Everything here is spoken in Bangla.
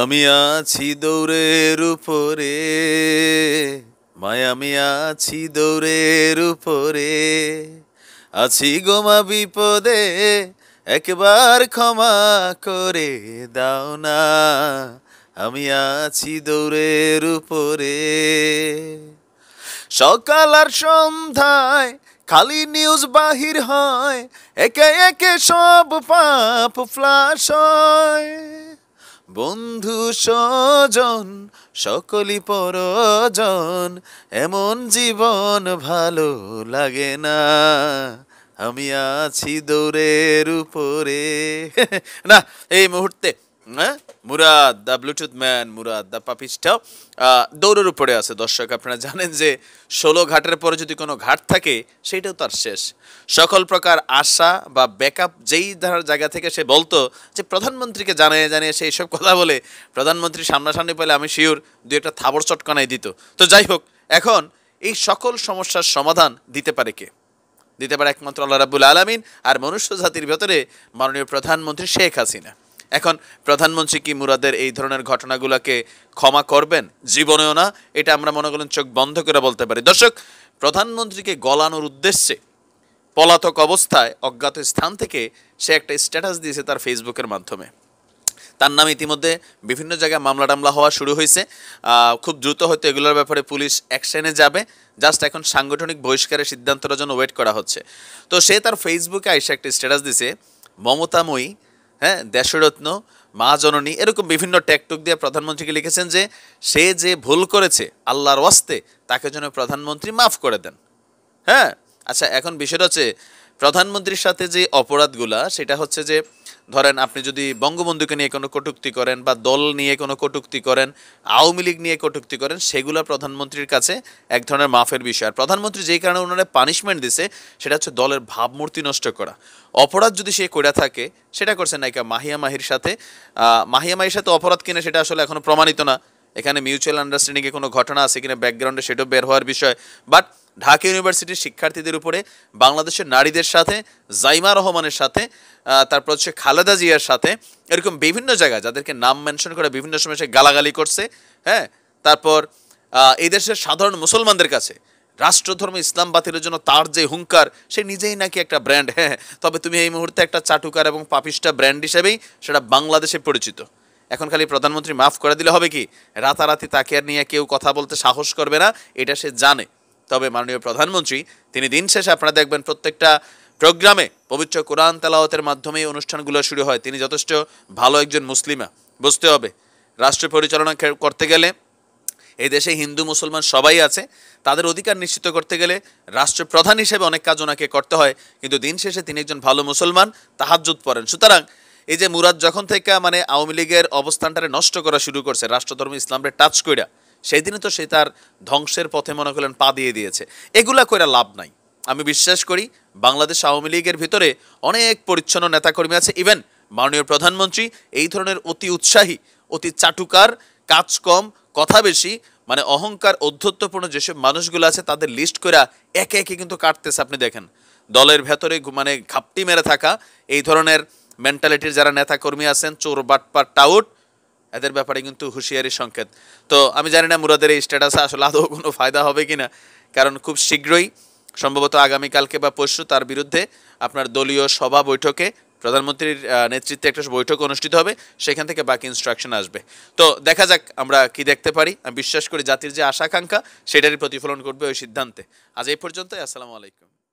আমি আছি দৌড়ের উপরে মায়ামি আমি আছি দৌড়ের উপরে আছি গোমা বিপদে একবার ক্ষমা করে দাও না আমি আছি দৌড়ের উপরে সকাল আর সন্ধ্যায় খালি নিউজ বাহির হয় একে একে সব পাপ ফ্লাশ হয় বন্ধু স্বজন সকলি পরজন এমন জীবন ভালো লাগে না আমি আছি দৌড়ের উপরে না এই মুহূর্তে হ্যাঁ? Murad the bluetooth man Murad the পাপিসটাও দৌড়ের উপরে আছে দর্শক আপনারা জানেন যে ষোলো ঘাটের পরে যদি কোনো ঘাট থাকে সেইটাও তার শেষ সকল প্রকার আশা বা ব্যাকআপ যেই ধারার জায়গা থেকে সে বলতো যে প্রধানমন্ত্রীকে জানিয়ে জানিয়ে সে এইসব কথা বলে প্রধানমন্ত্রী সামনাসামনি পেলে আমি শিওর দু একটা থাবড় চটকানাই দিত তো যাই হোক এখন এই সকল সমস্যার সমাধান দিতে পারে কে দিতে পারে একমাত্র আল্লাহ রাবুল আলমিন আর মনুষ্য জাতির ভেতরে মাননীয় প্রধানমন্ত্রী শেখ হাসিনা এখন প্রধানমন্ত্রী কি মুরাদের এই ধরনের ঘটনাগুলোকে ক্ষমা করবেন জীবনেও না এটা আমরা মনে করেন চোখ বন্ধ করে বলতে পারি দর্শক প্রধানমন্ত্রীকে গলানোর উদ্দেশ্যে পলাতক অবস্থায় অজ্ঞাত স্থান থেকে সে একটা স্ট্যাটাস দিয়েছে তার ফেসবুকের মাধ্যমে তার নাম ইতিমধ্যে বিভিন্ন জায়গায় মামলা টামলা হওয়া শুরু হয়েছে খুব দ্রুত হয়তো এগুলোর ব্যাপারে পুলিশ অ্যাকশনে যাবে জাস্ট এখন সাংগঠনিক বহিষ্কারের সিদ্ধান্তটার জন্য ওয়েট করা হচ্ছে তো সে তার ফেসবুকে আইসা একটা স্ট্যাটাস দিছে মমতাময়ী হ্যাঁ দেশরত্ন মা জননী এরকম বিভিন্ন ট্যাকটুক দিয়ে প্রধানমন্ত্রীকে লিখেছেন যে সে যে ভুল করেছে আল্লাহর ওয়াস্তে তাকে যেন প্রধানমন্ত্রী মাফ করে দেন হ্যাঁ আচ্ছা এখন বিষয়টা হচ্ছে প্রধানমন্ত্রীর সাথে যে অপরাধগুলা সেটা হচ্ছে যে ধরেন আপনি যদি বঙ্গবন্ধুকে নিয়ে কোনো কটুক্তি করেন বা দল নিয়ে কোনো কটুক্তি করেন আওয়ামী লীগ নিয়ে কটুক্তি করেন সেগুলো প্রধানমন্ত্রীর কাছে এক ধরনের মাফের বিষয় আর প্রধানমন্ত্রী যেই কারণে ওনারা পানিশমেন্ট দিছে সেটা হচ্ছে দলের ভাবমূর্তি নষ্ট করা অপরাধ যদি সে করে থাকে সেটা করছে নায়িকা মাহিয়া মাহির সাথে মাহিয়া মাহির সাথে অপরাধ কিনা সেটা আসলে এখনও প্রমাণিত না এখানে মিউচুয়াল আন্ডারস্ট্যান্ডিংয়ে কোনো ঘটনা আছে কিনা ব্যাকগ্রাউন্ডে সেটাও বের হওয়ার বিষয় বাট ঢাকা ইউনিভার্সিটির শিক্ষার্থীদের উপরে বাংলাদেশের নারীদের সাথে জাইমা রহমানের সাথে তারপর হচ্ছে খালেদা জিয়ার সাথে এরকম বিভিন্ন জায়গায় যাদেরকে নাম মেনশন করে বিভিন্ন সময় সে গালাগালি করছে হ্যাঁ তারপর এই দেশের সাধারণ মুসলমানদের কাছে রাষ্ট্রধর্ম ইসলাম বাতিলের জন্য তার যে হুঙ্কার সে নিজেই নাকি একটা ব্র্যান্ড হ্যাঁ তবে তুমি এই মুহূর্তে একটা চাটুকার এবং পাপিস্টা ব্র্যান্ড হিসেবেই সেটা বাংলাদেশে পরিচিত এখন খালি প্রধানমন্ত্রী মাফ করে দিলে হবে কি রাতারাতি তাকে নিয়ে কেউ কথা বলতে সাহস করবে না এটা সে জানে তবে মাননীয় প্রধানমন্ত্রী তিনি দিন শেষে আপনারা দেখবেন প্রত্যেকটা প্রোগ্রামে পবিত্র কোরআন তেলাওয়াতের মাধ্যমে এই অনুষ্ঠানগুলো শুরু হয় তিনি যথেষ্ট ভালো একজন মুসলিমা বুঝতে হবে রাষ্ট্র পরিচালনা করতে গেলে এই দেশে হিন্দু মুসলমান সবাই আছে তাদের অধিকার নিশ্চিত করতে গেলে রাষ্ট্রপ্রধান হিসেবে অনেক কাজ ওনাকে করতে হয় কিন্তু দিন শেষে তিনি একজন ভালো মুসলমান তাহাজুত পড়েন সুতরাং এই যে মুরাদ যখন থেকে মানে আওয়ামী লীগের অবস্থানটারে নষ্ট করা শুরু করছে রাষ্ট্রধর্ম ইসলামরে টাচ কইরা সেই দিনে তো সে তার ধ্বংসের পথে মনে করেন পা দিয়ে দিয়েছে এগুলা কইরা লাভ নাই আমি বিশ্বাস করি বাংলাদেশ আওয়ামী লীগের ভিতরে অনেক পরিচ্ছন্ন নেতাকর্মী আছে ইভেন মাননীয় প্রধানমন্ত্রী এই ধরনের অতি উৎসাহী অতি চাটুকার কাজ কম কথা বেশি মানে অহংকার অধ্যত্বপূর্ণ যেসব মানুষগুলো আছে তাদের লিস্ট করে একে একে কিন্তু কাটতেছে আপনি দেখেন দলের ভেতরে মানে ঘাপটি মেরে থাকা এই ধরনের মেন্টালিটির যারা নেতাকর্মী আছেন চোর বাটপার টাউট এদের ব্যাপারে কিন্তু হুঁশিয়ারি সংকেত তো আমি জানি না মুরাদের এই স্ট্যাটাসে আসলে আদৌ কোনো ফায়দা হবে কি না কারণ খুব শীঘ্রই সম্ভবত আগামীকালকে বা পরশু তার বিরুদ্ধে আপনার দলীয় সভা বৈঠকে প্রধানমন্ত্রীর নেতৃত্বে একটা বৈঠক অনুষ্ঠিত হবে সেখান থেকে বাকি ইনস্ট্রাকশন আসবে তো দেখা যাক আমরা কি দেখতে পারি আমি বিশ্বাস করি জাতির যে আশাকাঙ্ক্ষা সেটারই প্রতিফলন করবে ওই সিদ্ধান্তে আজ এই পর্যন্তই আসসালামু আলাইকুম